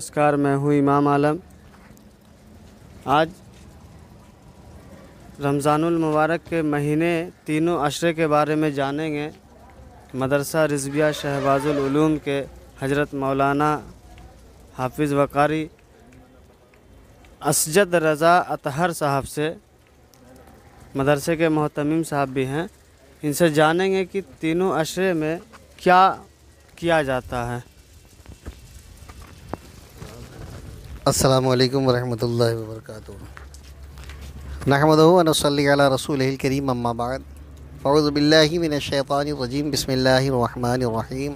नमस्कार मैं हूँ इमाम आलम आज रमज़ानुल मुबारक के महीने तीनों अशरे के बारे में जानेंगे मदरसा शहबाज़ुल उलूम के हजरत मौलाना हाफिज़ वकारी असजद रज़ा अतहर साहब से मदरसे के महतमीम साहब भी हैं इनसे जानेंगे कि तीनों अशरे में क्या किया जाता है असलकम वरहमल वर्क नहमदी रसूल करीम अम्माबाद शैफ़ानजीम बसमीम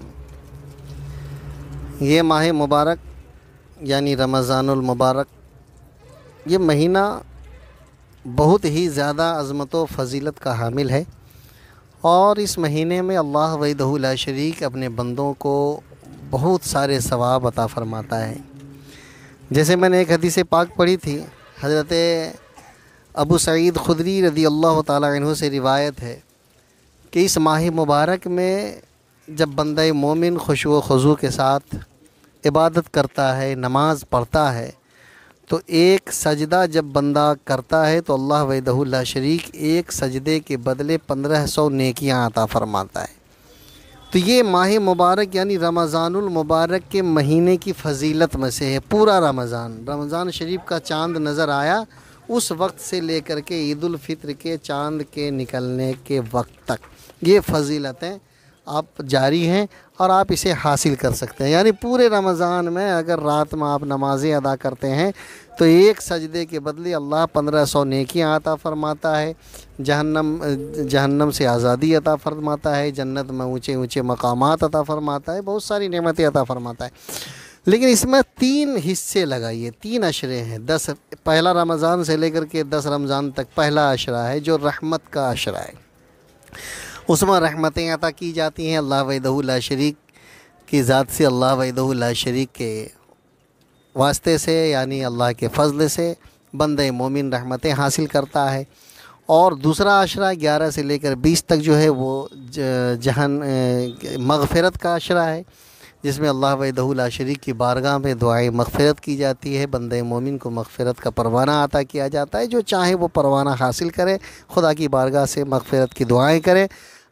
ये माह मुबारक यानी रमज़ानमबारक ये महीना बहुत ही ज़्यादा अज़मत व फजीलत का हामिल है और इस महीने में अल्लाह वहीदहुल्ला शरीक अपने बंदों को बहुत सारे सवाब अता फ़रमाता है जैसे मैंने एक हदीस पाक पढ़ी थी हज़रत अबू सईद खुदरी रदी अल्लाह तु से रिवायत है कि इस माह मुबारक में जब बंद मोमिन खुश वज़ू के साथ इबादत करता है नमाज़ पढ़ता है तो एक सजदा जब बंदा करता है तो अल्लाह वहदहुल्ला शरीक एक सजदे के बदले पंद्रह सौ नेकियाँ आता फरमाता है तो ये माह मुबारक यानी मुबारक के महीने की फजीलत में से है पूरा रमज़ान रमज़ान शरीफ का चांद नज़र आया उस वक्त से लेकर के फितर के चांद के निकलने के वक्त तक ये फजीलतें आप जारी हैं और आप इसे हासिल कर सकते हैं यानी पूरे रमज़ान में अगर रात में आप नमाज़ें अदा करते हैं तो एक सजदे के बदले अल्लाह पंद्रह सौ नेकियाँ अता फ़रमाता है जहन्नम जहन्नम से आज़ादी अता फ़रमाता है जन्नत में ऊँचे ऊँचे मकाम अता फ़रमाता है बहुत सारी नमतें अता फ़रमाता है लेकिन इसमें तीन हिस्से लगाइए तीन अशरे हैं दस पहला रमज़ान से लेकर के दस रमज़ान तक पहला अशरा है जो रहमत का अशरा है उसमें रहमतें अता की जाती हैं अल्लाह वहीदहुल्ला शरीक की ज़ात से अल्लाह वहीदहुल्ला शरीक के वास्ते से यानी अल्लाह के फ़ज़ल से बंद मोमिन रहमतें हासिल करता है और दूसरा आशरा ग्यारह से लेकर बीस तक जो है वो जहन मगफ़रत का आशरा है जिसमें अल्लाह वहीदहुल्ला शरीक की बारगाह में दुआएं मगफ़रत की जाती है बंद मोमिन को मगफ़रत का परवाना अता किया जाता है जो चाहे वो परवाना हासिल करे खुदा की बारगाह से मगफ़रत की दुआएं करें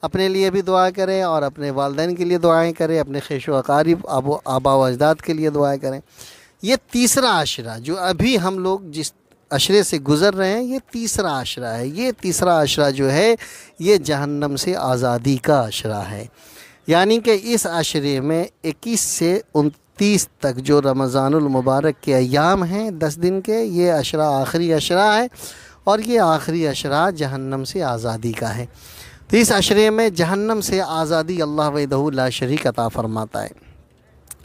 अपने लिए भी दुआ करें और अपने वालदे के लिए दुआएँ करें अपने खेश वकारीब आबो आबा अजदाद के लिए दुआएँ करें यह तीसरा आशरा जो अभी हम लोग जिस अशरे से गुज़र रहे हैं ये तीसरा आशरा है ये तीसरा आशरा जो है ये जहन्नम से आज़ादी का आशरा है यानी कि इस आशरे में 21 से उनतीस तक जो रमज़ानमबारक के अयाम हैं दस दिन के ये अशरा आखिरी अशरा है और ये आखिरी अशरा जहन्नम से आज़ादी का है तो इस अशरे में जहन्नम से आज़ादी अल्लाह वदहला शरीक अता फ़रमाता है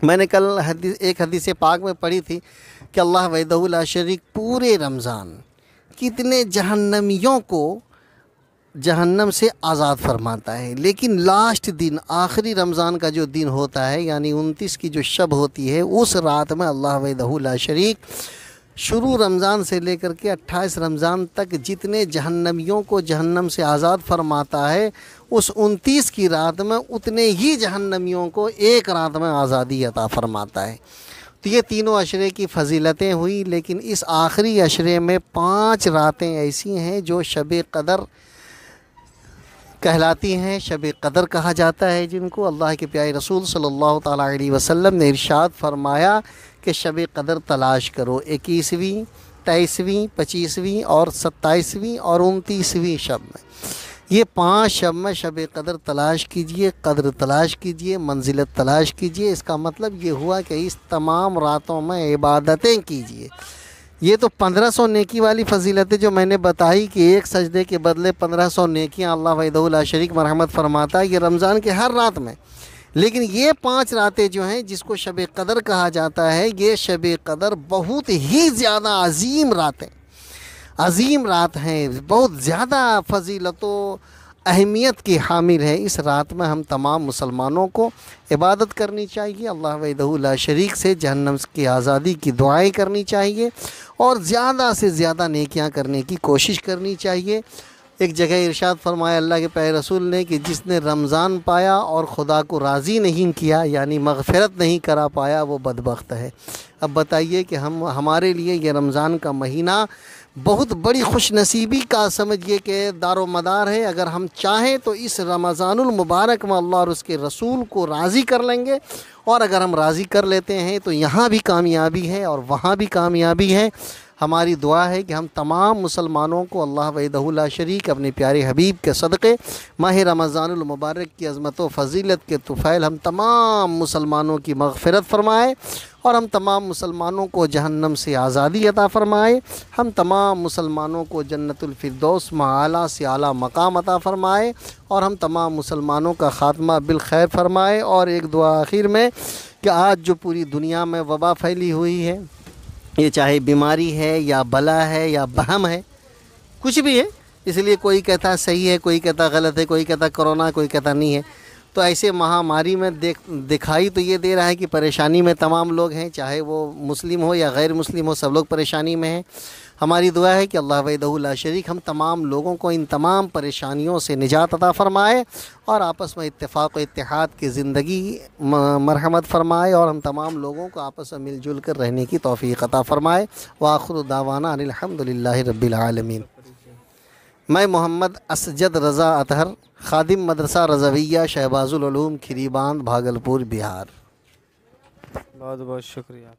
मैंने कल हदीस एक हदीस पाक में पढ़ी थी कि अल्लाह वदहला शरीक पूरे रमज़ान कितने जहन्नमियों को जहन्नम से आज़ाद फरमाता है लेकिन लास्ट दिन आखिरी रमज़ान का जो दिन होता है यानी उनतीस की जो शब होती है उस रात में अल्लाह वदहला शरीक शुरू रमज़ान से लेकर के 28 रमज़ान तक जितने जहन्नमियों को जहन्नम से आज़ाद फरमाता है उस 29 की रात में उतने ही जहन्नमियों को एक रात में आज़ादी अता फरमाता है तो ये तीनों अशरे की फजीलतें हुई लेकिन इस आखिरी अशरे में पांच रातें ऐसी हैं जो शब कदर कहलाती हैं शब कदर कहा जाता है जिनको अल्लाह के प्यारे रसूल सल्लल्लाहु अलैहि वसल्लम ने इरशाद फरमाया कि शब कदर तलाश करो इक्कीसवीं तेईसवीं पच्चीसवीं और सत्ताईसवीं और उनतीसवीं शब में ये पांच शब में शब कदर तलाश कीजिए कदर तलाश कीजिए मंजिलत तलाश कीजिए इसका मतलब ये हुआ कि इस तमाम रातों में इबादतें कीजिए ये तो पंद्रह सौ नेकी वाली फजीलतें जो मैंने बताई कि एक सजदे के बदले पंद्रह सौ नेकियाँ अल्लाह वैदुल्ला शरीक मरहमत फरमाता है ये रमज़ान के हर रात में लेकिन ये पांच रातें जो हैं जिसको शब कदर कहा जाता है ये शब कदर बहुत ही ज़्यादा अजीम रातें अजीम रात हैं बहुत ज़्यादा फजीलतों अहमियत की हामिल है इस रात में हम तमाम मुसलमानों को इबादत करनी चाहिए अल्लाह वदहुल्ला शरीक से जहन्नम की आज़ादी की दुआएं करनी चाहिए और ज़्यादा से ज़्यादा नेकियां करने की कोशिश करनी चाहिए एक जगह इरशाद फरमाया अल्लाह के प्यारे रसूल ने कि जिसने रमज़ान पाया और ख़ुदा को राज़ी नहीं किया यानी मगफ़रत नहीं करा पाया वो बदबخت है अब बताइए कि हम हमारे लिए ये रमज़ान का महीना बहुत बड़ी खुश नसीबी का समझिए कि दारो मदार है अगर हम चाहें तो इस रमज़ानमबारक में अल्लाह और उसके रसूल को राज़ी कर लेंगे और अगर हम राज़ी कर लेते हैं तो यहाँ भी कामयाबी है और वहाँ भी कामयाबी है हमारी दुआ है कि हम तमाम मुसलमानों को अल्लाह वहदहुल्ला शरीक अपने प्यारे हबीब के सदक़े माह रमज़ानमबारक की अज़मत व फजीलत के तुफ़ैल हम तमाम मुसलमानों की मगफ़रत फ़रमाए और हम तमाम मुसलमानों को जहन्नम से आज़ादी अता फ़रमाए हम तमाम मुसलमानों को जन्नतफरदोस माला से आला मकाम अता फ़रमाए और हम तमाम मुसलमानों का ख़ात्मा बिलखैर फ़रमाए और एक दुआ आखिर में कि आज जो पूरी दुनिया में वबा फैली हुई है ये चाहे बीमारी है या भला है या बहम है कुछ भी है इसलिए कोई कहता सही है कोई कहता गलत है कोई कहता कोरोना कोई कहता नहीं है तो ऐसे महामारी में देख दिखाई तो ये दे रहा है कि परेशानी में तमाम लोग हैं चाहे वो मुस्लिम हो या गैर मुस्लिम हो सब लोग परेशानी में हैं हमारी दुआ है कि अल्लाह वदहुल्ला शरीक हम तमाम लोगों को इन तमाम परेशानियों से निजात अदा फ़रमाए और आपस में इत्तेफाक इतिहाद की ज़िंदगी मरहमत फ़रमाए और हम तमाम लोगों को आपस में मिलजुल कर रहने की तोफ़ी अता फ़रमाए वाखर दावाना अनिलहमदिल्ला मैं मोहम्मद असजद रज़ा अतहर खादिम मदरसा रजविया शहबाज़ुलूम खिरीबांद भागलपुर बिहार बहुत बहुत शुक्रिया